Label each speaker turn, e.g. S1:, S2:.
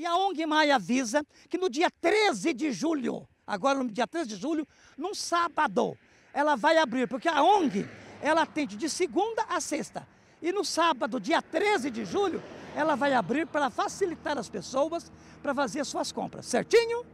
S1: E a ONG Maia avisa que no dia 13 de julho, agora no dia 13 de julho, num sábado, ela vai abrir, porque a ONG ela atende de segunda a sexta. E no sábado, dia 13 de julho, ela vai abrir para facilitar as pessoas para fazer as suas compras, certinho?